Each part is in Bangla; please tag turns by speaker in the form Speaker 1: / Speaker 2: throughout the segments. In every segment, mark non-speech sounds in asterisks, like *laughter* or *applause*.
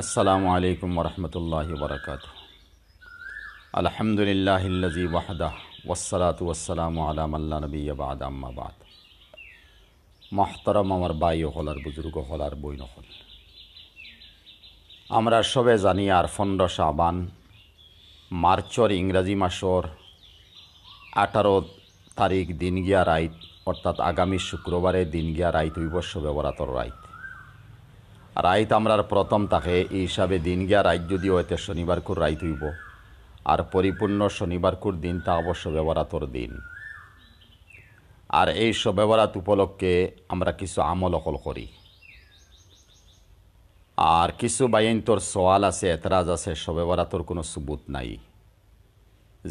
Speaker 1: আসসালামু আলাইকুম রহমতুল্লাহ বরকাত আলহামদুলিল্লাহ ওয়াহদাহ ওসালাত ওসালাম আলাম নবী আবাদ আম্মাবাদ মাহতারাম আমার বাই হলার বুজুর্গ হলার বই নহল আমরা সবে জানি আর ফন্ড সাবান মার্চর ইংরাজি মাসর আঠারো তারিখ দিন গিয়া রাইত অর্থাৎ আগামী শুক্রবারে দিন গিয়া রাইত হইব সবে বরাতর রাইত রাইত আমরার প্রথম তাকে এই হিসাবে দিন গিয়া রাইত যদি হইতে শনিবার কুর রাইত হইব আর পরিপূর্ণ শনিবার কুর দিন তা অবশ্য ব্যবহারাতর দিন আর এই সবেবরাত উপলক্ষে আমরা কিছু আমল অকল করি আর কিছু বাইন তোর সওয়াল আছে এতরাজ আছে সবেবরাতর কোনো সুবুত নাই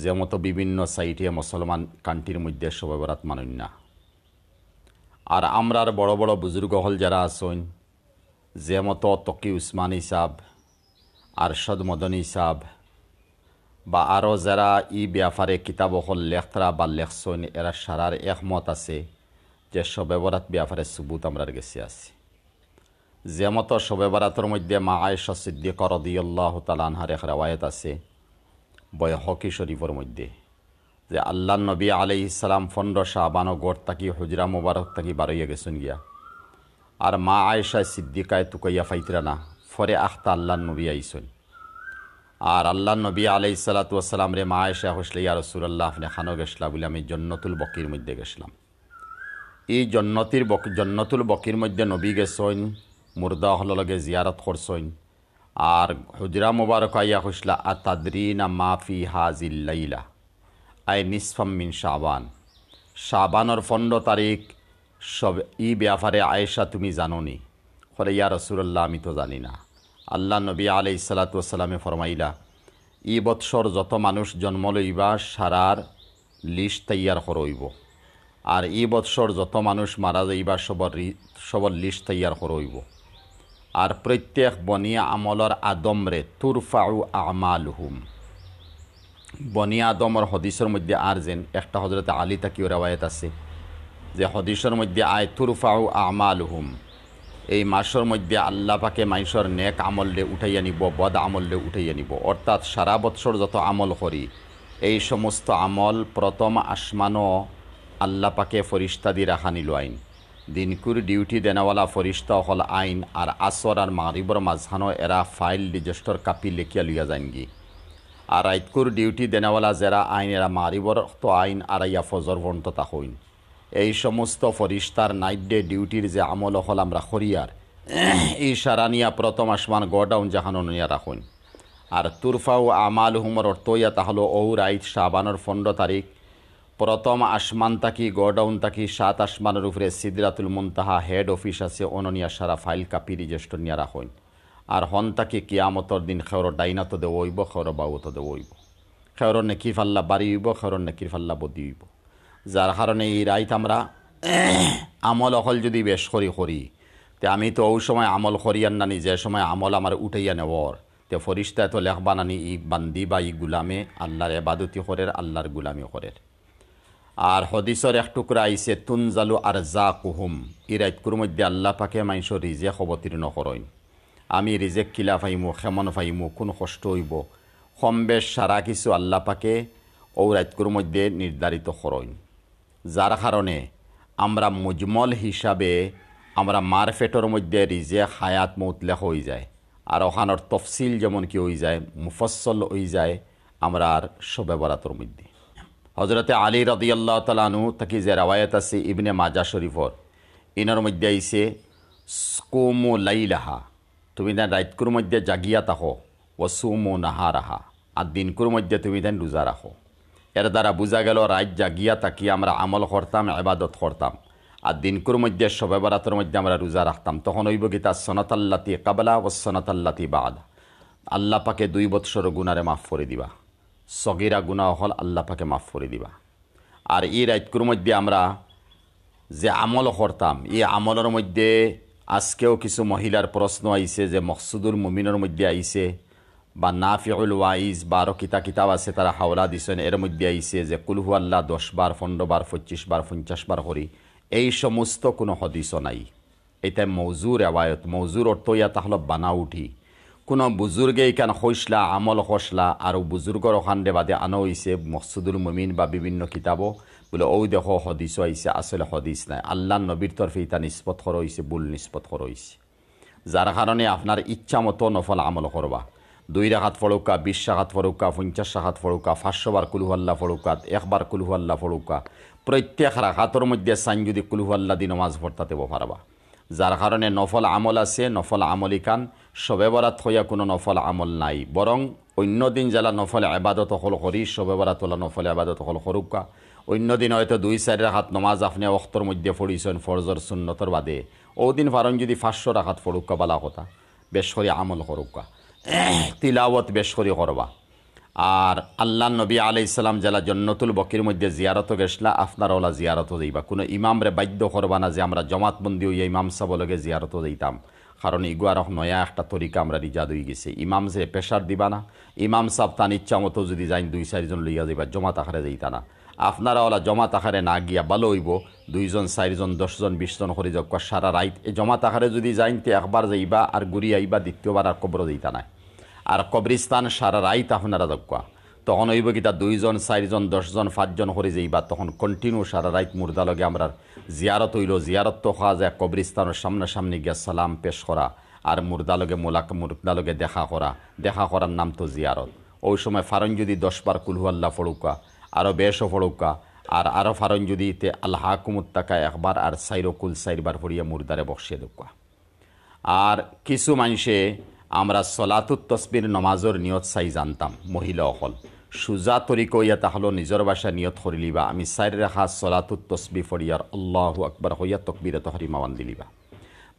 Speaker 1: যে মতো বিভিন্ন সাইটে মুসলমান কান্ট্রির মধ্যে সবেবরাত মানুন না আর আমরার বড় বড় বুজুর্গ হল যারা আসন যেমত তকি উসমানী সাব আরশদ মদনী সাব বা আরও যারা ই ব্যাপারে কিতাবহল লেখরা বা লেখসৈন এরা সারার একমত আছে যে সবেবরাত ব্যাপারে সুবুত আমরার গেছে আছে যেমত সবেবরাতর মধ্যে মা আয়েশা সিদ্দিক রদিয়াল্লাহ তালানহার এক রেওয়ায়ত আছে বয় হকি শরীফর মধ্যে যে আল্লাহ নবী আলি ইসলাম ফন্ড শাহবানো গড় তাকি হুজরা মুবারক তাকি বারইয়া গেছেন গিয়া আর মা আয়েশা সিদ্দিকায় তুকাইয়া ফাইতরা না ফরে আখতা আল্লাহ নবী আইসন আর আল্লাহ নবী আলাই সালাতাম রে মা আয়েশা হসলে ইয়া রসুল্লাহ আপনি খানো গেছিলাম বলে আমি জন্নতুল বকির মধ্যে গেছিলাম এই জন্নতির বক জন্নতুল বকির মধ্যে নবী গেছইন মুর্দা লগে জিয়ারত করছইন আর হুজরা মুবারক আইয়া হসলা আর তাদরিনা মাফি হাজিল্লাইলা আই নিসফাম মিন শাবান শাবানর পনেরো তারিখ সব এই ব্যাপারে আয়েশা তুমি জানো নি ফলে ইয়া রসুল্লাহ আমি তো জানি না আল্লাহ নবী আলাই সালাতামে ফরমাইলা ই বৎসর যত মানুষ জন্ম লইবা সারার লিস্ট তৈয়ার করইব আর ই বৎসর যত মানুষ মারা যাইবা সবর সবর লিস্ট তৈয়ার করইব আর প্রত্যেক বনি আমলর আদমরে তুরফাউ আমাল হুম বনি আদমর হদিসের মধ্যে আর যেন একটা হজরত আলী তাকিও রেওয়ায়ত আছে যে হদিসের মধ্যে আমাল হুম এই মাসের মধ্যে আল্লাহ পাকে মাইসর নেক আমললে উঠাইয়া নিব বদ আমললে উঠাইয়া নিব অর্থাৎ সারা বৎসর যত আমল করি এই সমস্ত আমল প্রথম আসমানও আল্লাহ পাকে দি রাখা নিল আইন দিনকুর ডিউটি দেনাওয়ালা ফরিস্তা হল আইন আর আসর আর মারিবর মাঝহানো এরা ফাইল ডিজেস্টর কাপি লেখিয়া লইয়া যানগি আর আইতকুর ডিউটি দেনাওয়ালা যারা আইন এরা মারিবর তো আইন আর ইয়া ফজর বন্ততা হইন এই সমস্ত ফরিস্তার নাইট ডে ডিউটির যে আমল হল আমরা খরিয়ার এই সারানিয়া প্রথম আসমান গডাউন জাহানো নিয়া রাখুন আর তুরফাউ আমাল হুমর অর্তইয়া তাহলো ওর রাইত শাহবানোর ফন্ড তারিখ প্রথম আসমান তাকি গডাউন তাকি সাত আসমানের উপরে সিদ্রাতুল মুনতাহা হেড অফিস আছে অননিয়া সারা ফাইল কাপি রেজিস্টর নিয়া রাখুন আর হন তাকি কিয়ামতর দিন খেয়র ডাইনাতো দেব হইব খেয়র বাউতো দেব হইব খেয়র নেকি ফাল্লা বাড়ি হইব খেয়র নেকি ফাল্লা বদি হইব যার কারণে এই রাইত আমরা *clears throat* আমল অকল যদি বেশ করি করি তে আমি তো ওই সময় আমল করিয়ান নানি যে সময় আমল আমার উঠাইয়া নেওয়ার তে ফরিস্তা তো লেখবা নানি ই বান্দি বা ই গুলামে আল্লাহর এবাদতি করের আল্লাহর গুলামি করের আর হদিসর এক টুকরা আইসে জালু আর জা কুহুম ই রাইতকুর মধ্যে আল্লাহ পাকে মাইস রিজেক অবতীর্ণ করইন আমি রিজেক কিলা ফাইমু খেমন ফাইমু কোন কষ্ট হইব সম্বেশ সারা কিছু আল্লাহ পাকে ও রাইতকুর মধ্যে নির্ধারিত করইন যার কারণে আমরা মুজমল হিসাবে আমরা মারফেটর মধ্যে রিজে হায়াত মতলে হয়ে যায় আর ওখানোর তফসিল যেমন কি হয়ে যায় মুফসল হয়ে যায় আমরা আর সবেবরাতর মধ্যে হজরতে আলী রদিয়াল্লাহ তালানু তাকে যে রেওয়ায়ত আছে ইবনে মাজা শরীফর ইনর মধ্যে আইসে লাই লাইলাহা তুমি দেন রাইতকুর মধ্যে জাগিয়া তাহো ও সুমো নাহা রাহা আর দিনকুর মধ্যে তুমি দেন রোজা রাখো এর দ্বারা বোঝা গেল রাত জাগিয়া তাকিয়ে আমরা আমল করতাম আবাদত করতাম আর দিনকুর মধ্যে শবে বরাতের মধ্যে আমরা রোজা রাখতাম তখন ওই বগিতা সনতাল্লাতি কাবলা ও সনতাল্লাতি বাদ আল্লাহ পাকে দুই বৎসর গুণারে মাফ করে দিবা সগিরা গুণা হল আল্লাহ পাকে মাফ করে দিবা আর এই রাইতকুর মধ্যে আমরা যে আমল করতাম এই আমলের মধ্যে আজকেও কিছু মহিলার প্রশ্ন আইছে যে মকসুদুল মুমিনের মধ্যে আইছে বা নাফিউল ওয়াইজ বারো কিতা কিতাব আছে তারা হাওলা দিছেন এর মধ্যে আইসে যে কুলহু আল্লাহ দশ বার পনেরো বার পঁচিশ বার পঞ্চাশ বার করি এই সমস্ত কোনো হদিসও নাই এটা মৌজুর রেওয়ায়ত মৌজুর অর্থ ইয়া তাহলে বানা উঠি কোনো বুজুর্গে এখানে হইসলা আমল হসলা আর বুজুর্গর অখান্ডে বাদে আনো হইছে মকসুদুল মমিন বা বিভিন্ন কিতাবও বোলে ঔ দেহ হদিস আইছে আসলে হদিস নাই আল্লাহ নবীর তরফে ইতা নিষ্পত্তর হয়েছে বুল নিষ্পত্তর হয়েছে যার কারণে আপনার ইচ্ছা মতো নফল আমল করবা দুই রাখাত ফড়ৌকা বিশ শাখাত ফড়ৌকা পঞ্চাশ শাখাত ফড়ৌকা পাঁচশোবার কুলুহাল্লা ফড়ৌকা একবার কুলুহাল্লা ফড়ৌকা প্রত্যেক রাখাতর মধ্যে সাইন যদি কুলুহাল্লা দিন নমাজ ভর্তাতে পারবা যার কারণে নফল আমল আছে নফল কান সবে বরাত হইয়া কোনো নফল আমল নাই বরং অন্য দিন জেলা নফল আবাদত হল করি সবে বরাত হল নফল আবাদত হল করুকা অন্য দিন হয়তো দুই চারি রাখাত নমাজ আপনি অক্তর মধ্যে ফড়িছেন ফরজর সুন্নতর বাদে ও দিন ফারণ যদি পাঁচশো রাখাত ফড়ুকা বলা কথা বেশ করে আমল করুকা তিলাওয়াত বেশ করে করবা আর আল্লাহ নবী আলি ইসলাম জেলা জন্নতুল বকির মধ্যে জিয়ারত গেছলা আপনার ওলা জিয়ারত দিবা কোনো ইমামরে বাধ্য করবা না যে আমরা জমাতবন্দি হইয়া ইমাম সাবলগে জিয়ারত যাইতাম কারণ ইগুয়ার নয়া একটা তরিকা আমরা রিজা দুই গেছি ইমাম যে প্রেশার দিবা না ইমাম সাহ তান ইচ্ছা মতো যদি যাইন দুই চারিজন লইয়া দিবা জমাত আখারে যাইতা না আপনারা ওলা জমা তাহারে না গিয়া ভালো হইব দুইজন চারিজন দশজন বিশজন হরি যক সারা রাইত এই জমা তাহারে যদি যাইনতে একবার যাইবা আর ঘুরি আইবা দ্বিতীয়বার আর কবর যাইতা নাই আর কবরিস্তান সারা রাইত আপনারা যকা তখন হইব কি তা দুইজন চারিজন দশজন পাঁচজন হরি যাইবা তখন কন্টিনিউ সারা রাইত মুর্দা লগে আমরা জিয়ারত হইল জিয়ারত তো খাওয়া যায় কবরিস্তানের সামনাসামনি গিয়া সালাম পেশ করা আর মুর্দা লগে মোলাক মুর্দা লগে দেখা করা দেখা করার নাম তো জিয়ারত ওই সময় ফারন যদি দশবার কুলহু আল্লাহ ফড়ুকা আরও বেশ ফড়ৌকা আর আরও ফারণ যদি তে আল্লাহ কুমুত্তাকা একবার আর সাইরো কুল সাইরবার ফরিয়া মুরদারে বসিয়ে দোকা আর কিছু মানুষে আমরা সলাতুত তসবির নমাজর নিয়ত চাই জানতাম মহিলা অকল সুজা তরিক ইয়াত হলো নিজের বাসা নিয়ত হরিলিবা আমি সাইর রেখা সলাতুত তসবি ফরিয়ার আল্লাহ আকবর হইয়া তকবির এত হরিমা বান্দিলিবা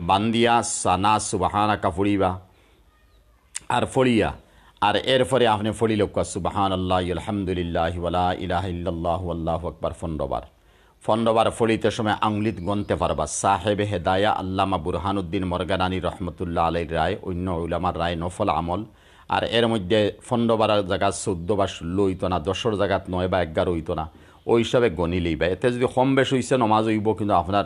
Speaker 1: বান্দিয়া সানা সুবাহানা কাফুরিবা আর ফরিয়া আর এরপরে আপনি ফলি লোক সুবাহান আল্লাহ আলহামদুলিল্লাহ ওলা ইলাহ ইল্লাহ আল্লাহ আকবর ফন্ডবার ফন্ডবার ফলিতে সময় আংলিত গনতে পারবা সাহেব হেদায়া আল্লামা বুরহানুদ্দিন মরগানানি রহমতুল্লাহ আলীর রায় অন্য উলামার রায় নফল আমল আর এর মধ্যে ফন্ডবার জায়গা চোদ্দ বা ষোলো হইতো না দশর জায়গাত নয় বা এগারো হইতো না ওই হিসাবে গণিলেই বা এতে যদি কম বেশ হইছে নমাজ হইব কিন্তু আপনার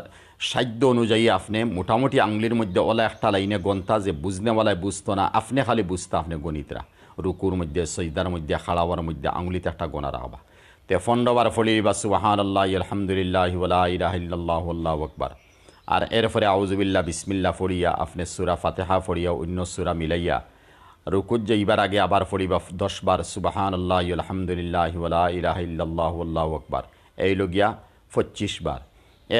Speaker 1: সাধ্য অনুযায়ী আপনি মোটামুটি আংলির মধ্যে ওলা একটা লাইনে গন্তা যে বুঝনেওয়ালায় বুঝতো না আপনি খালি বুঝতা আপনি গণিতরা রুকুর মধ্যে সৈদার মধ্যে খাড়াওয়ার মধ্যে আঙুলিতে একটা গোনা রাখবা তে ফন্ডবার ফলি বা সুবাহান আল্লাহ আলহামদুলিল্লাহ ইরাহিল্লাহ আল্লাহ আকবর আর এর ফলে আউজবিল্লা বিসমিল্লা ফড়িয়া আপনি সুরা ফাতেহা ফড়িয়া অন্য সুরা মিলাইয়া রুকুর ইবার আগে আবার দশ দশবার সুবাহান আল্লাহ আলহামদুলিল্লাহ ইরাহিল্লাহ আল্লাহ আকবর এই লগিয়া পঁচিশ বার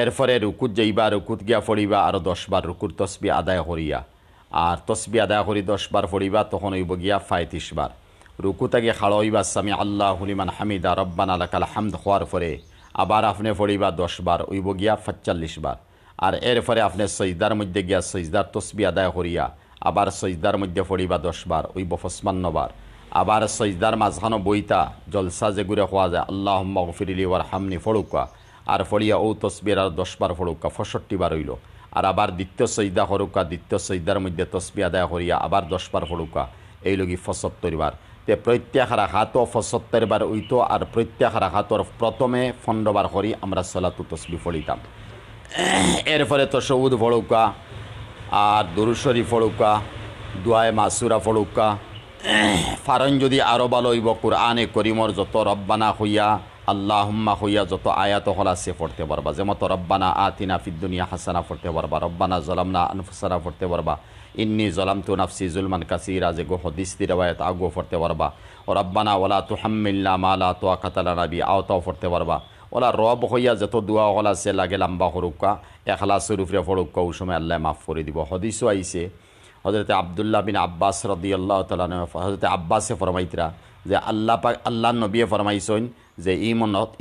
Speaker 1: এরপরে রুকুত যেইবা রুকুত গিয়া ফড়িবা আরও দশবার রুকুর তসবি আদায় হরিয়া আর তসবি আদা করি বার পড়িবা তখন হইব গিয়া ফায়তিশ বার রুকু তাকে খাড়া হইবা সামি আল্লাহ হুলিমান হামিদা রব্বান কাল হামদ হওয়ার পরে আবার আপনি পড়িবা বার হইব গিয়া পঁচাল্লিশ বার আর এরপরে আপনি সজদার মধ্যে গিয়া সজদার তসবি আদায় করিয়া আবার সজদার মধ্যে পড়িবা দশবার হইব পঁচপান্নবার আবার সজদার মাঝখান বইতা জলসা যে ঘুরে হওয়া যায় আল্লাহ মগফিরিলি ওয়ার হামনি ফড়ুকা আর ফড়িয়া ও তসবির আর বার ফড়ুকা ফষট্টি বার হইল আর আবার দ্বিতীয় সৈদা হরুকা দ্বিতীয় সৈদার মধ্যে তসবি আদায় হরিয়া আবার দশবার হরুকা এই লগি তরিবার তে ও ফসত তরিবার উইত আর প্রত্যেক হাতর প্রথমে ফন্ডবার হরি আমরা সলাতু তসবি ফলিতাম এরপরে তসৌদ ফড়ুকা আর দুরুশরী ফড়ুকা দুয়ায় মাসুরা ফড়ুকা ফারণ যদি আরও ভালো হইব করিমর যত রব্বানা হইয়া আল্লাহম্মা যত আয়াত হলাসে পড়তে পারবা যেমন রব্বানা আতিনা ফিদ্দুনিয়া হাসানা পড়তে পারবা রব্বানা জলামনা আনফসানা পড়তে পারবা ইন্নি জলাম তু নাফসি জুলমান কাসিরা যে গোহ দিস্তি রেবায়ত আগো পড়তে পারবা ও রব্বানা ওলা হাম্মিল্লা মালা তো আকাতালা নাবি আওতাও পড়তে পারবা ওলা রব হইয়া যত দোয়া হল আছে লাগে লাম্বা হরুকা এখলা সুরুফরে ফরুকা ও সময় আল্লাহ মাফ করে দিব হদিসও আইসে হজরত আবদুল্লাহ বিন আব্বাস রদি আল্লাহ তালা হজরত আব্বাসে ফরমাইতরা যে আল্লাহ পাক আল্লাহ নবীয়ে ফরমাইছেন যে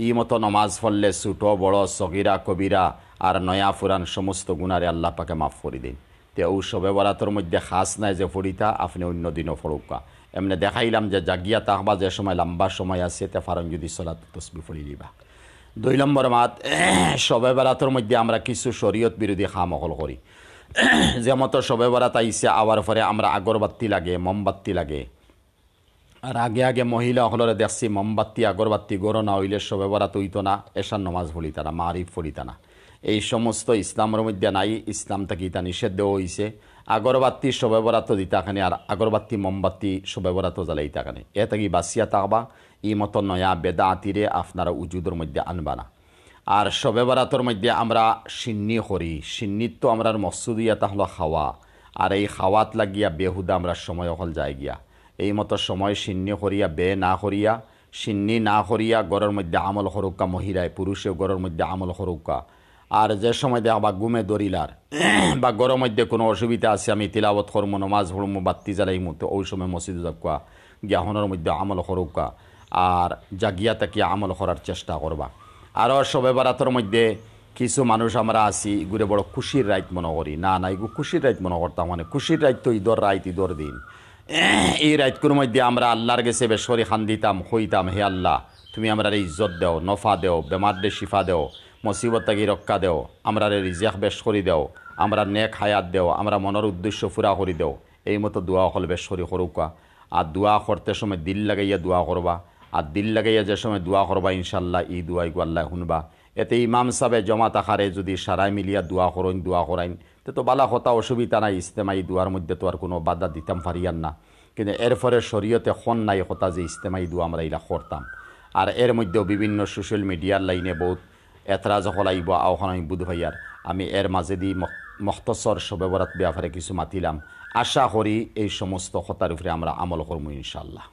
Speaker 1: ই মতো নমাজ ফললে ছোটো বড় সগিরা কবিরা আর নয়া ফুরান সমস্ত গুণারে আল্লাহ পাকে মাফ করে দিন তে ও সবে বরাতর মধ্যে খাস নাই যে ফড়িতা আপনি অন্য দিনও ফরুকা এমনি দেখাইলাম যে জাগিয়া তাহবা যে সময় লম্বা সময় আছে তে ফারণ যদি সলাত তসবি ফড়ি দিবা দুই নম্বর মাত সবে *clears throat* বরাতর মধ্যে আমরা কিছু শরীয়ত বিরোধী অকল করি *clears throat* মতো সবে বরাত আইসে আওয়ার পরে আমরা আগরবাতি লাগে মোমবাতি লাগে আর আগে আগে মহিলা হলরে দেখছি মোমবাতি আগরবাতি গরনা অইলের সব ব্যবহার তৈত না এসার নমাজ ফলিতা না মারিফ ফলিতা না এই সমস্ত ইসলামের মধ্যে নাই ইসলাম থেকে ইতা নিষেধ দেওয়া হয়েছে আগরবাতি সবেবরাত দিতাখানে আর আগরবাতি মোমবাতি সবেবরাত জ্বালাইতাখানে এ থেকে বাসিয়া থাকবা ই মতো নয়া বেদা আতিরে আপনারা উজুদের মধ্যে আনবা না আর সবে বারাতর মধ্যে আমরা সিন্নি করি সিন্নির তো আমরা মসুদিয়া তাহলে খাওয়া আর এই খাওয়াত লাগিয়া বেহুদা আমরা সময় অকল যায় গিয়া এই মতো সময় শিন্নি হরিয়া বে না হরিয়া সিন্নি না হরিয়া গড়ের মধ্যে আমল হরুকা মহিলায় পুরুষে গড়ের মধ্যে আমল হরুকা আর যে সময় দেখা বা গুমে দরিলার *clears throat* বা গড়ের মধ্যে কোনো অসুবিধা আছে আমি তিলাবত হরম নমাজ হরম বাত্তি জ্বালাই তো ওই সময় মসজিদ যাকুয়া জ্ঞাহনের মধ্যে আমল হরুকা আর জাগিয়া তাকিয়া আমল করার চেষ্টা করবা আর সবে বারাতর মধ্যে কিছু মানুষ আমরা আসি ঘুরে বড় খুশির রাইত মনে করি না না এগু খুশির রাইত মনে করতাম মানে খুশির রাইত তো ঈদর রাইত ঈদর দিন এই রাইতকুর মধ্যে আমরা আল্লাহর গেছে বেসরি খান দিতাম হইতাম হে আল্লাহ তুমি আমরা ইজ্জত দেও নফা দেও বেমার দে শিফা দেও মুসিবত তাগি রক্ষা দেও আমরা রিজাক বেশ করি দেও আমরা নেক হায়াত দেও আমরা মনের উদ্দেশ্য ফুরা করি দেও এই মতো দোয়া হল বেশ করি সরুকা আর দোয়া করতে সময় দিল লাগাইয়া দোয়া করবা আর দিল লাগাইয়া যে সময় দোয়া করবা ইনশাল্লাহ ই দোয়াই আল্লাহ শুনবা এতে ইমাম সাহেব জমা তাহারে যদি সারাই মিলিয়া দোয়া করইন দোয়া করাইন তে তো বালা হতা অসুবিধা নাই ইস্তেমাই দোয়ার মধ্যে তো আর কোনো বাধা দিতাম পারিয়ান না কিন্তু এরপরে শরীয়তে হন নাই হতা যে ইস্তেমাই দোয়া আমরা এরা করতাম আর এর মধ্যেও বিভিন্ন সোশ্যাল মিডিয়ার লাইনে বহুত এতরাজ হলাইব আহ্বান বুধ ভাইয়ার আমি এর মাঝে দি মখতসর সবেবরাত ব্যাপারে কিছু মাতিলাম আশা করি এই সমস্ত হতার উপরে আমরা আমল করবো ইনশাল্লাহ